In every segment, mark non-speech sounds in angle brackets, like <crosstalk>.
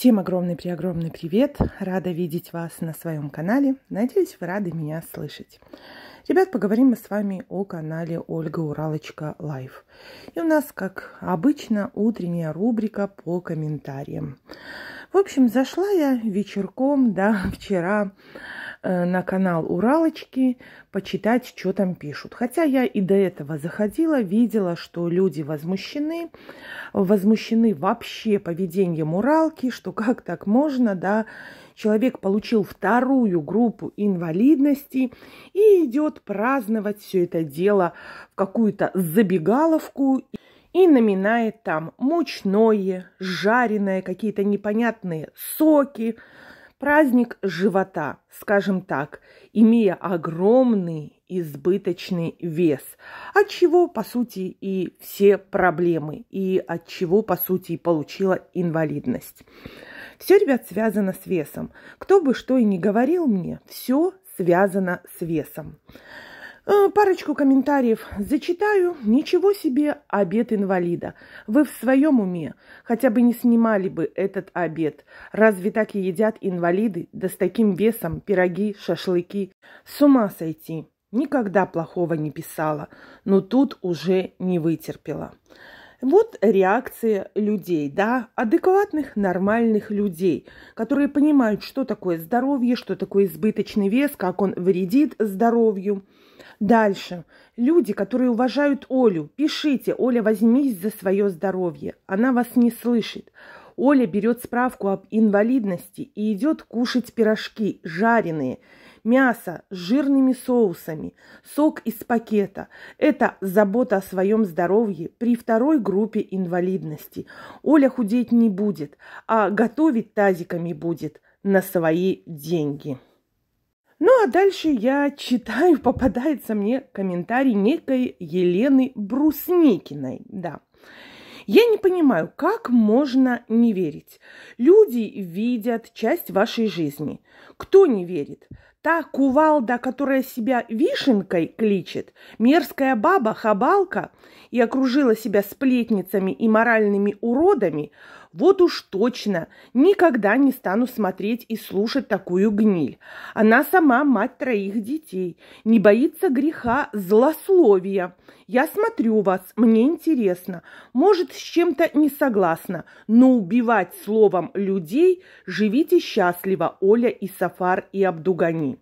Всем огромный-преогромный привет! Рада видеть вас на своем канале. Надеюсь, вы рады меня слышать. Ребят, поговорим мы с вами о канале Ольга Уралочка Лайв. И у нас, как обычно, утренняя рубрика по комментариям. В общем, зашла я вечерком, да, <laughs> вчера э, на канал Уралочки почитать, что там пишут. Хотя я и до этого заходила, видела, что люди возмущены, возмущены вообще поведением Уралки, что как так можно, да, человек получил вторую группу инвалидности и идет праздновать все это дело в какую-то забегаловку и наминает там мучное, жареное, какие-то непонятные соки. Праздник живота, скажем так, имея огромный избыточный вес, от чего, по сути, и все проблемы, и от чего, по сути, и получила инвалидность. Все, ребят, связано с весом. Кто бы что и не говорил мне, все связано с весом. Э, парочку комментариев зачитаю. Ничего себе обед инвалида. Вы в своем уме? Хотя бы не снимали бы этот обед. Разве так и едят инвалиды? Да с таким весом пироги, шашлыки. С ума сойти. Никогда плохого не писала, но тут уже не вытерпела. Вот реакция людей, да, адекватных, нормальных людей, которые понимают, что такое здоровье, что такое избыточный вес, как он вредит здоровью. Дальше. Люди, которые уважают Олю, пишите, Оля, возьмись за свое здоровье. Она вас не слышит. Оля берет справку об инвалидности и идет кушать пирожки, жареные мясо с жирными соусами, сок из пакета. Это забота о своем здоровье при второй группе инвалидности. Оля худеть не будет, а готовить тазиками будет на свои деньги. Ну а дальше я читаю, <laughs> попадается мне комментарий некой Елены Брусникиной. Да. Я не понимаю, как можно не верить? Люди видят часть вашей жизни. Кто не верит? Та кувалда, которая себя вишенкой кличет, мерзкая баба, хабалка, и окружила себя сплетницами и моральными уродами, вот уж точно никогда не стану смотреть и слушать такую гниль. Она сама мать троих детей, не боится греха злословия. Я смотрю вас, мне интересно. Может, с чем-то не согласна, но убивать словом людей живите счастливо, Оля и Сафар и Абдугани.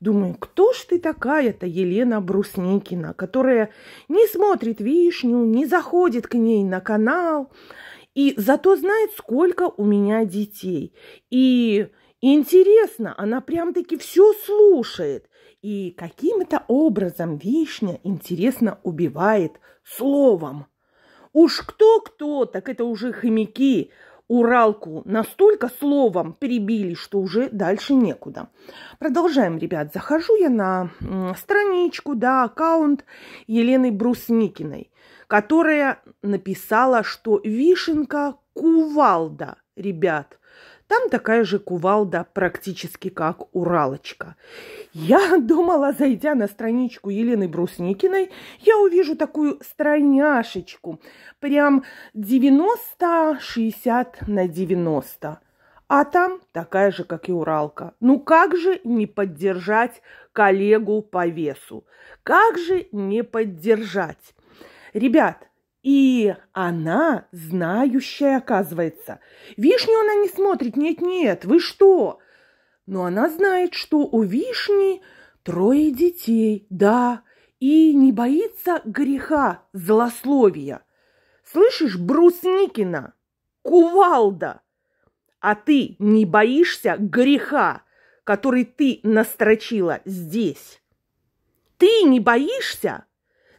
Думаю, кто ж ты такая-то, Елена Брусникина, которая не смотрит вишню, не заходит к ней на канал, и зато знает, сколько у меня детей. И интересно, она прям-таки все слушает. И каким-то образом вишня интересно убивает словом. Уж кто-кто, так это уже хомяки Уралку настолько словом перебили, что уже дальше некуда. Продолжаем, ребят. Захожу я на страничку, да, аккаунт Елены Брусникиной, которая написала, что вишенка кувалда, ребят – там такая же кувалда, практически как Уралочка. Я <laughs> думала, зайдя на страничку Елены Брусникиной, я увижу такую страняшечку, прям 90-60 на 90. А там такая же, как и Уралка. Ну как же не поддержать коллегу по весу? Как же не поддержать? Ребят, и она знающая, оказывается. Вишню она не смотрит, нет-нет, вы что? Но она знает, что у вишни трое детей, да, и не боится греха, злословия. Слышишь, Брусникина, кувалда, а ты не боишься греха, который ты настрочила здесь? Ты не боишься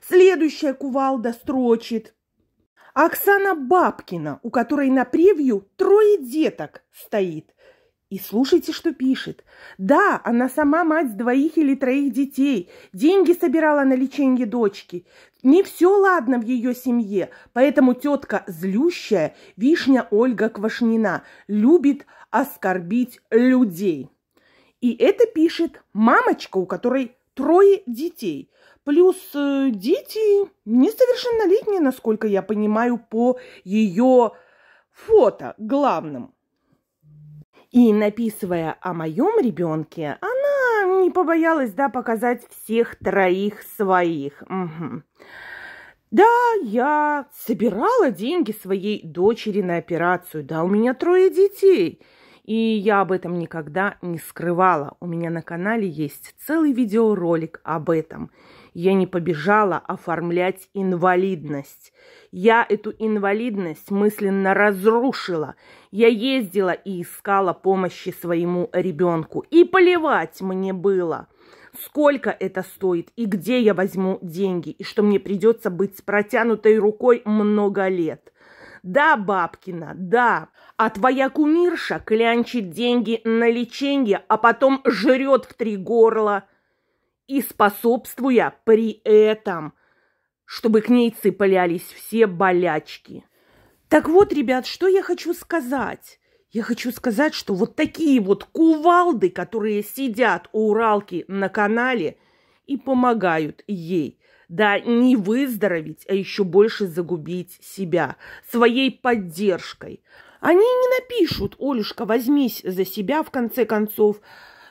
Следующая кувалда строчит. Оксана Бабкина, у которой на превью трое деток стоит. И слушайте, что пишет. Да, она сама мать двоих или троих детей. Деньги собирала на лечение дочки. Не все ладно в ее семье, поэтому тетка злющая, вишня Ольга Квашнина, любит оскорбить людей. И это пишет мамочка, у которой трое детей – Плюс э, дети несовершеннолетние, насколько я понимаю, по ее фото главным. И написывая о моем ребенке, она не побоялась, да, показать всех троих своих. Угу. Да, я собирала деньги своей дочери на операцию. Да, у меня трое детей. И я об этом никогда не скрывала. У меня на канале есть целый видеоролик об этом. Я не побежала оформлять инвалидность. Я эту инвалидность мысленно разрушила. Я ездила и искала помощи своему ребенку. И плевать мне было, сколько это стоит и где я возьму деньги, и что мне придется быть с протянутой рукой много лет. Да, Бабкина, да. А твоя кумирша клянчит деньги на лечение, а потом жрет в три горла – и способствуя при этом, чтобы к ней цеплялись все болячки. Так вот, ребят, что я хочу сказать. Я хочу сказать, что вот такие вот кувалды, которые сидят у Уралки на канале и помогают ей, да не выздороветь, а еще больше загубить себя своей поддержкой. Они не напишут, Олюшка, возьмись за себя в конце концов,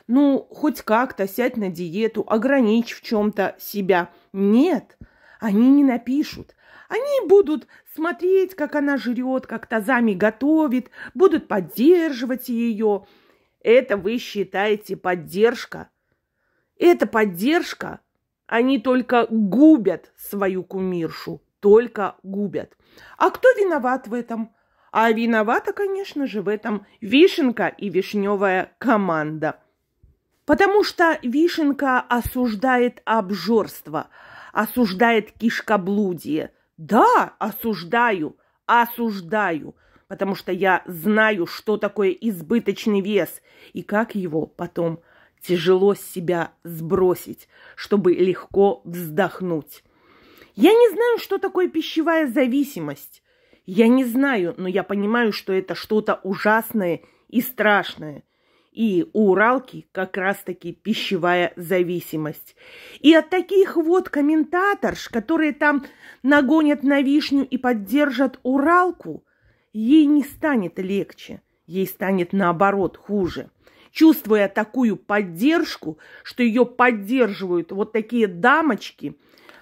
ну, хоть как-то сядь на диету, ограничь в чем-то себя. Нет, они не напишут. Они будут смотреть, как она жрет, как тазами готовит, будут поддерживать ее. Это вы считаете поддержка. Это поддержка. Они только губят свою кумиршу, только губят. А кто виноват в этом? А виновата, конечно же, в этом вишенка и вишневая команда. Потому что Вишенка осуждает обжорство, осуждает кишкоблудие. Да, осуждаю, осуждаю, потому что я знаю, что такое избыточный вес и как его потом тяжело с себя сбросить, чтобы легко вздохнуть. Я не знаю, что такое пищевая зависимость. Я не знаю, но я понимаю, что это что-то ужасное и страшное – и у Уралки как раз-таки пищевая зависимость. И от таких вот комментаторш, которые там нагонят на вишню и поддержат Уралку, ей не станет легче, ей станет наоборот хуже. Чувствуя такую поддержку, что ее поддерживают вот такие дамочки,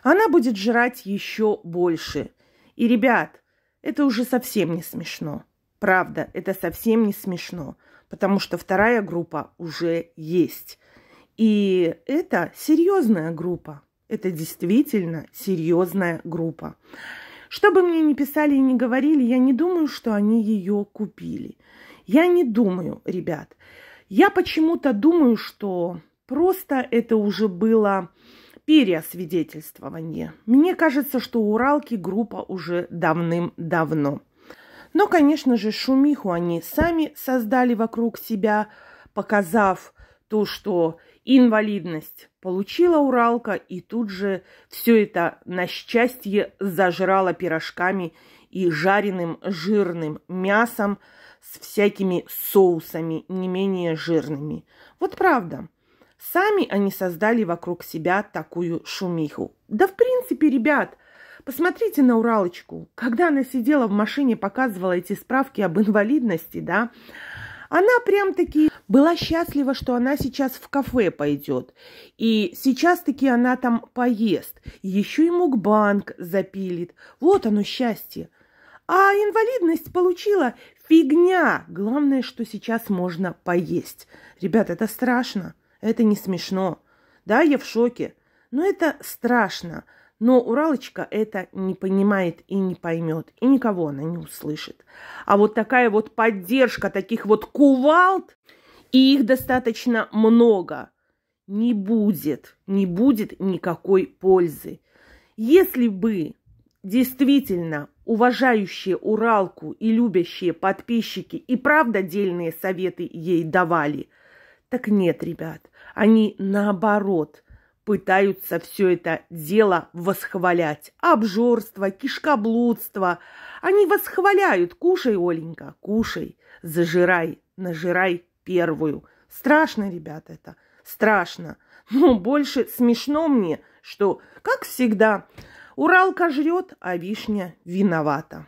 она будет жрать еще больше. И, ребят, это уже совсем не смешно. Правда, это совсем не смешно, потому что вторая группа уже есть. И это серьезная группа. Это действительно серьезная группа. Что бы мне ни писали и не говорили, я не думаю, что они ее купили. Я не думаю, ребят. Я почему-то думаю, что просто это уже было переосвидетельствование. Мне кажется, что уралки группа уже давным-давно. Но, конечно же, шумиху они сами создали вокруг себя, показав то, что инвалидность получила Уралка, и тут же все это на счастье зажрала пирожками и жареным жирным мясом с всякими соусами не менее жирными. Вот правда. Сами они создали вокруг себя такую шумиху. Да, в принципе, ребят, Посмотрите на Уралочку. Когда она сидела в машине, показывала эти справки об инвалидности, да, она прям-таки была счастлива, что она сейчас в кафе пойдет. И сейчас-таки она там поест. Еще и мукбанк запилит. Вот оно счастье. А инвалидность получила фигня. Главное, что сейчас можно поесть. Ребят, это страшно. Это не смешно. Да, я в шоке. Но это страшно. Но Уралочка это не понимает и не поймет, и никого она не услышит. А вот такая вот поддержка таких вот кувалд, и их достаточно много, не будет, не будет никакой пользы. Если бы действительно уважающие Уралку и любящие подписчики и правда дельные советы ей давали, так нет, ребят, они наоборот – пытаются все это дело восхвалять. Обжорство, кишкоблудство. Они восхваляют. Кушай, Оленька, кушай, зажирай, нажирай первую. Страшно, ребята, это страшно. Но больше смешно мне, что, как всегда, Уралка жрет, а вишня виновата.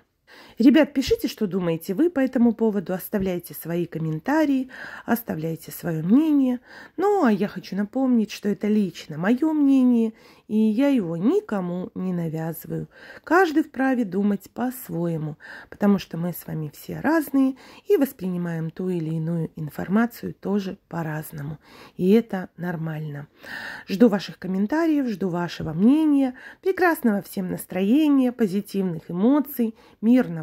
Ребят, пишите, что думаете вы по этому поводу, оставляйте свои комментарии, оставляйте свое мнение. Ну, а я хочу напомнить, что это лично мое мнение, и я его никому не навязываю. Каждый вправе думать по-своему, потому что мы с вами все разные и воспринимаем ту или иную информацию тоже по-разному. И это нормально. Жду ваших комментариев, жду вашего мнения, прекрасного всем настроения, позитивных эмоций, мирного